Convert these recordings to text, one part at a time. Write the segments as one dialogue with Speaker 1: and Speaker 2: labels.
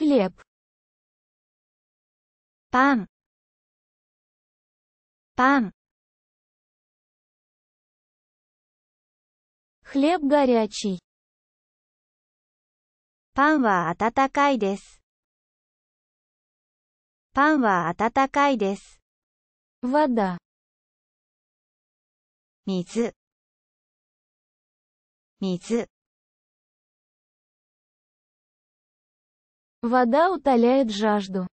Speaker 1: хлеб. Пан. Пан. Хлеб горячий. パンは温かいです。パンは温かいです。わだ。水。水。Вода утоляет жажду.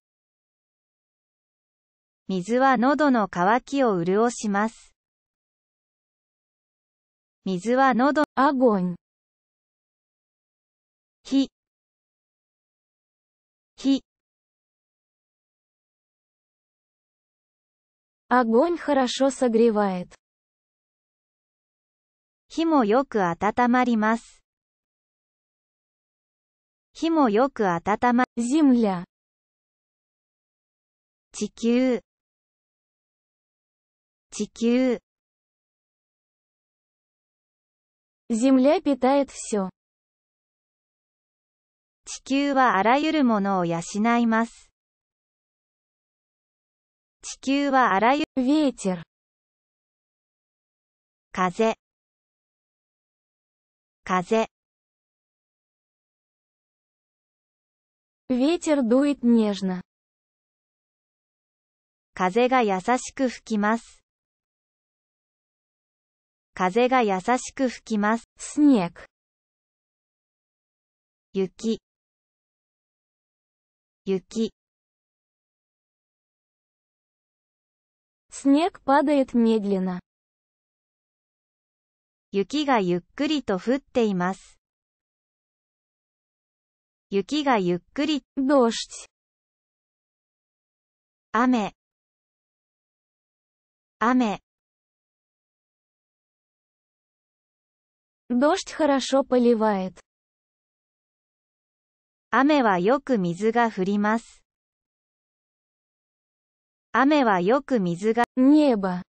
Speaker 1: 水は喉の渇きを潤します。水は喉、огонь。火、火。Огонь хорошо согревает. 火もよく温まります。火もよく温ま、земля。地球。地球。Земля питает все. 地球はあらゆるものを養います。地球はあらゆる、ветер。風。風。Ветер дует нежно. 風が優しく吹きます。風が優しく吹きます。ス雪。雪。雪がゆっくりと降っています。雪がゆっくり、どうし雨、雨。д о ж хорошо поливает. 雨はよく水が降ります。雨はよく水が、н ば。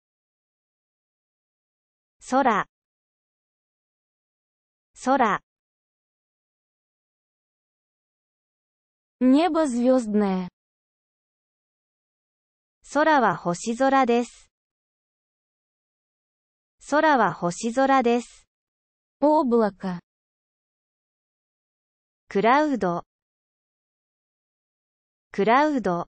Speaker 1: 空、空。небо з в е з д н 空は星空です。空は星空です。オブラカ。クラウド。クラウド。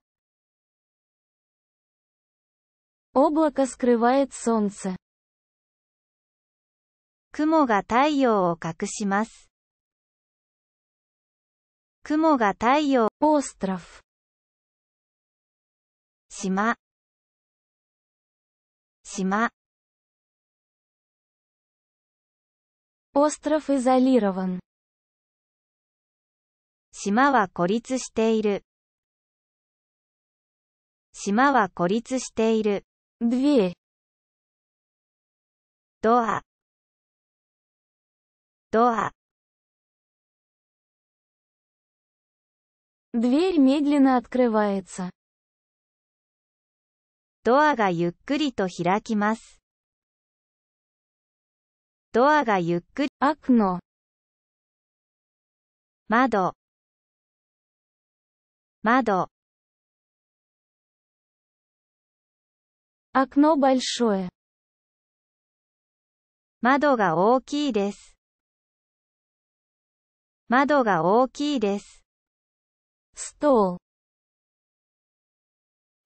Speaker 1: オブラカスクリワエツソンセ。雲が太陽を隠します。雲が太陽、オーストラフ。島、島。オーストラフザリロワン。島は孤立している。島は孤立している。ドア、ドア。Дверь медленно открывается. ドアがゆっくりと開きます。ドアがゆっくり、окно 窓窓 окно большое 窓が大きいです。窓が大きいです。ストー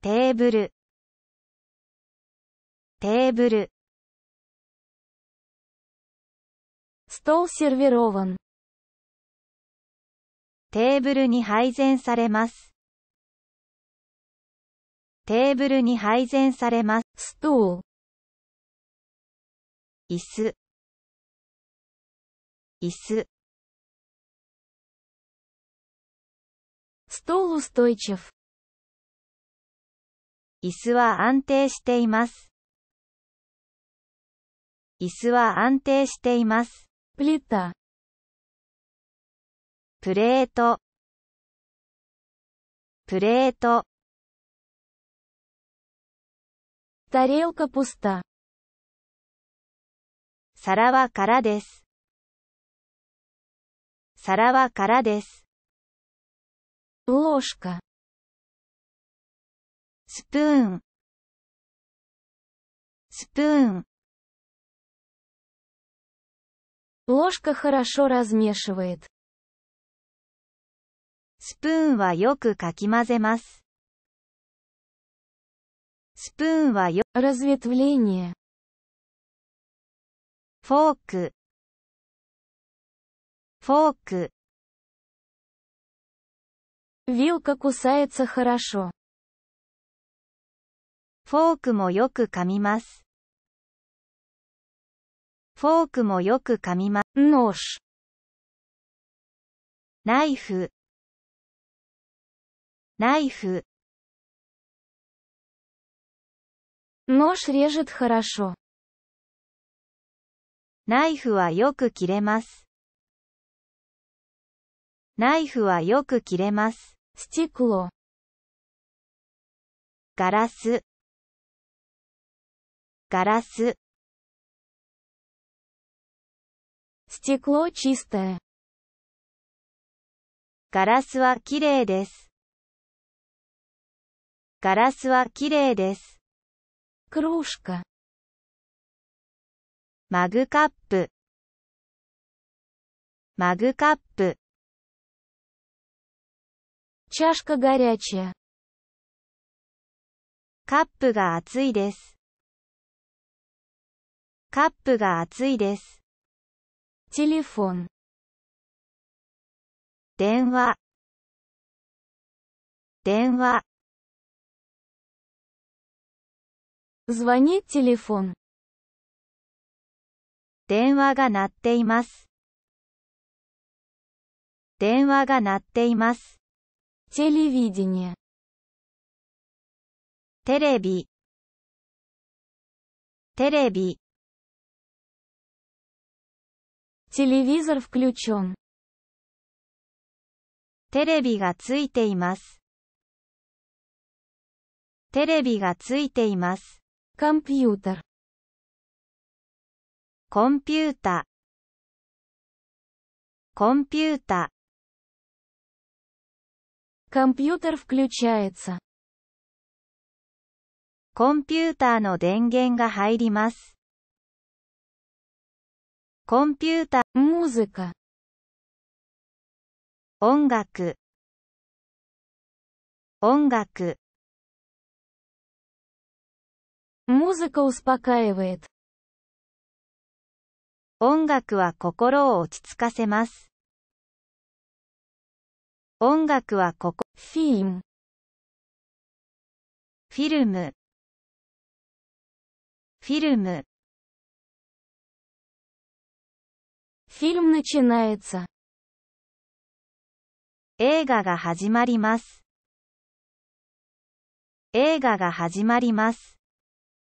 Speaker 1: テーブルテーブルストーシルヴローワンテーブルに配膳されます。テーブルに配膳されます。ストー椅子椅子 стол устойчив. 椅子は安定しています。椅子は安定しています。プレートプレートタレオカ л スタ皿は空です皿は空です ложка спун спун ложка хорошо размешивает スプーンはよくかき混ぜます。スプーンはよ、разветвление。フォーク、フォーク。Вилка кусается хорошо. フォークもよく噛みます。フォークもよく噛みます。нож。ナイフ。ナイフ。нож режет хорошо。ナイフはよく切れます。ナイフはよく切れます。スチクを。ガラス。ガラス。ガラスはきれいです。ガラスはきれいです。クロシカ。マグカップ。マグカップ。Чашка горячая. カップが熱いです。カップが熱いです。телефон 電話電話 звонит телефон 電話が鳴っています。電話が鳴っています。телевидение テレビテレビ телевизор включен テレビがついていますテレビがついていますコンピュータコンピュータ Компьютер включается. コンピューターの電源が入ります。コンピュータ、музыка。音楽。音楽。Музыка успокаивает. 音楽は心を落ち着かせます。音楽はここ。フィン。フィルム。フィルム。フィルム начинается. 映画が始まります。映画が始まります。